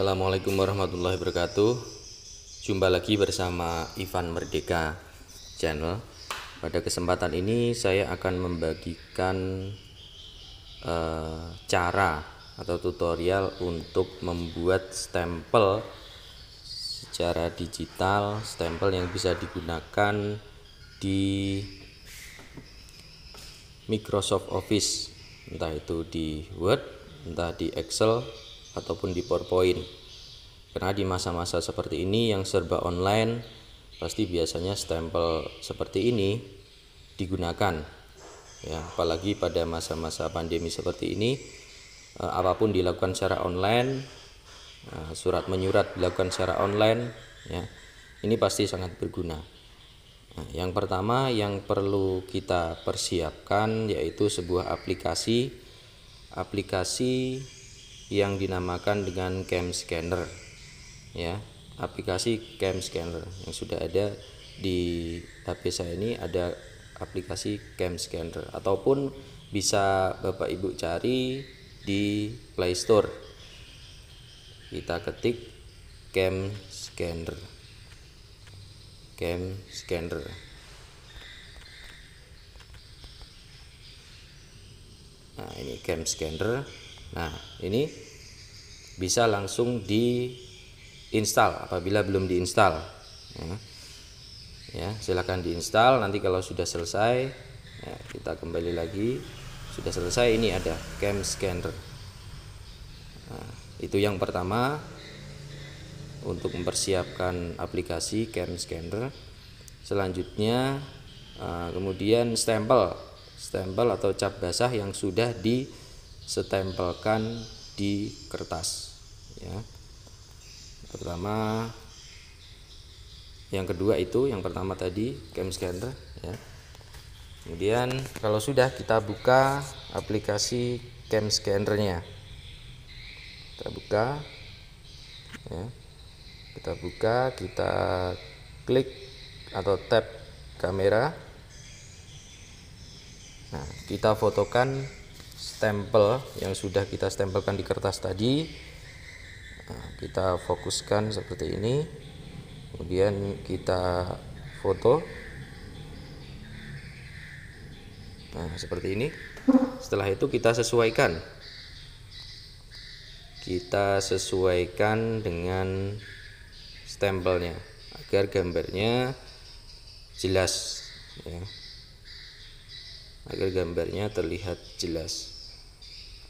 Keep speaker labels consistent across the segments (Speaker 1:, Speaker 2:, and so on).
Speaker 1: Assalamualaikum warahmatullahi wabarakatuh Jumpa lagi bersama Ivan Merdeka Channel Pada kesempatan ini saya akan membagikan e, Cara atau tutorial untuk membuat stempel Secara digital Stempel yang bisa digunakan di Microsoft Office Entah itu di Word, entah di Excel ataupun di PowerPoint. Karena di masa-masa seperti ini yang serba online, pasti biasanya stempel seperti ini digunakan. Ya, apalagi pada masa-masa pandemi seperti ini, eh, apapun dilakukan secara online, eh, surat menyurat dilakukan secara online, ya. Ini pasti sangat berguna. Nah, yang pertama yang perlu kita persiapkan yaitu sebuah aplikasi aplikasi yang dinamakan dengan cam scanner ya aplikasi cam scanner yang sudah ada di HP saya ini ada aplikasi cam scanner ataupun bisa Bapak Ibu cari di Play Store kita ketik cam scanner cam scanner nah ini cam scanner Nah, ini bisa langsung diinstal apabila belum diinstal. Ya, ya silakan diinstal. Nanti kalau sudah selesai, ya, kita kembali lagi. Sudah selesai, ini ada Cam Scanner. Nah, itu yang pertama untuk mempersiapkan aplikasi Cam Scanner. Selanjutnya, eh, kemudian stempel, stempel atau cap basah yang sudah di setempelkan di kertas ya pertama yang kedua itu yang pertama tadi cam scanner ya kemudian kalau sudah kita buka aplikasi cam scannernya kita buka ya kita buka kita klik atau tap kamera nah kita fotokan stempel yang sudah kita stempelkan di kertas tadi nah, kita fokuskan seperti ini kemudian kita foto nah seperti ini setelah itu kita sesuaikan kita sesuaikan dengan stempelnya agar gambarnya jelas ya agar gambarnya terlihat jelas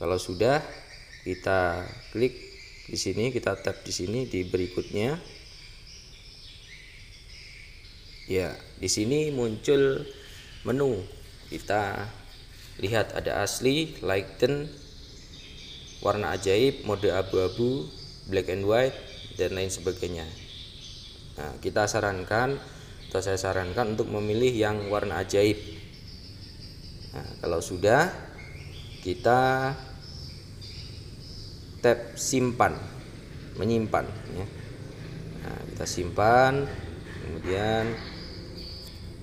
Speaker 1: kalau sudah, kita klik di sini, kita tap di sini di berikutnya. Ya, di sini muncul menu. Kita lihat ada asli, lighten, warna ajaib, mode abu-abu, black and white dan lain sebagainya. Nah, kita sarankan atau saya sarankan untuk memilih yang warna ajaib. Nah, kalau sudah kita tab simpan menyimpan ya. nah, kita simpan kemudian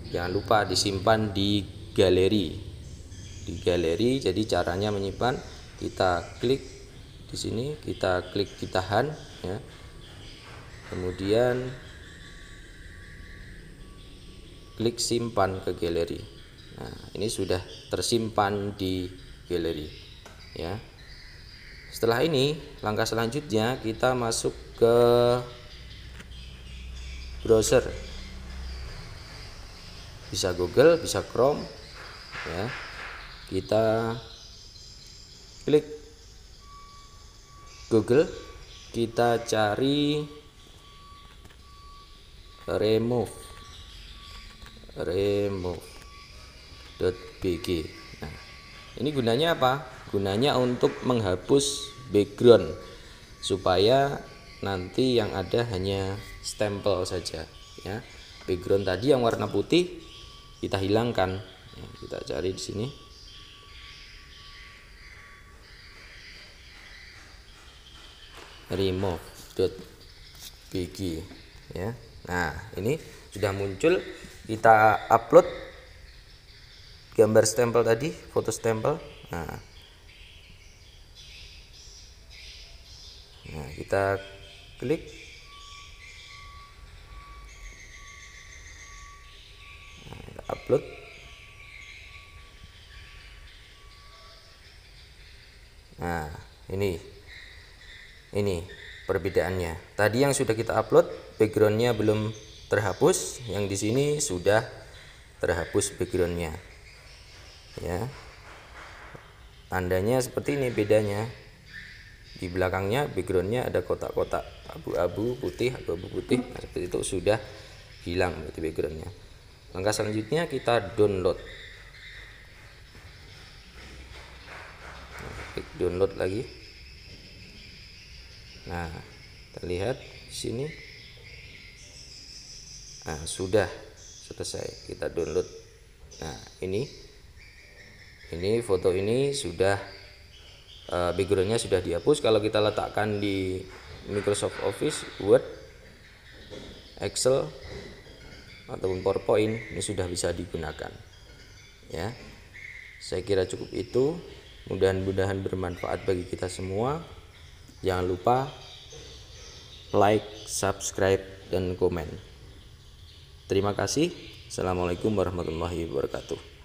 Speaker 1: jangan lupa disimpan di galeri di galeri jadi caranya menyimpan kita klik di sini kita klik ditahan ya kemudian klik simpan ke galeri nah ini sudah tersimpan di galeri ya setelah ini, langkah selanjutnya kita masuk ke browser. Bisa Google, bisa Chrome ya. Kita klik Google, kita cari remove remove.bg ini gunanya apa? Gunanya untuk menghapus background supaya nanti yang ada hanya stempel saja ya. Background tadi yang warna putih kita hilangkan. Ya, kita cari di sini. remove.bg ya. Nah, ini sudah muncul kita upload gambar stempel tadi foto stempel nah nah kita klik nah, upload nah ini ini perbedaannya tadi yang sudah kita upload backgroundnya belum terhapus yang di sini sudah terhapus backgroundnya ya tandanya seperti ini bedanya di belakangnya backgroundnya ada kotak-kotak abu-abu putih abu-abu putih nah, seperti itu sudah hilang berarti backgroundnya langkah selanjutnya kita download nah, klik download lagi nah terlihat sini nah sudah selesai kita download nah ini ini foto ini sudah uh, backgroundnya sudah dihapus kalau kita letakkan di Microsoft Office Word Excel ataupun PowerPoint ini sudah bisa digunakan ya saya kira cukup itu mudah-mudahan bermanfaat bagi kita semua jangan lupa like subscribe dan komen terima kasih assalamualaikum warahmatullahi wabarakatuh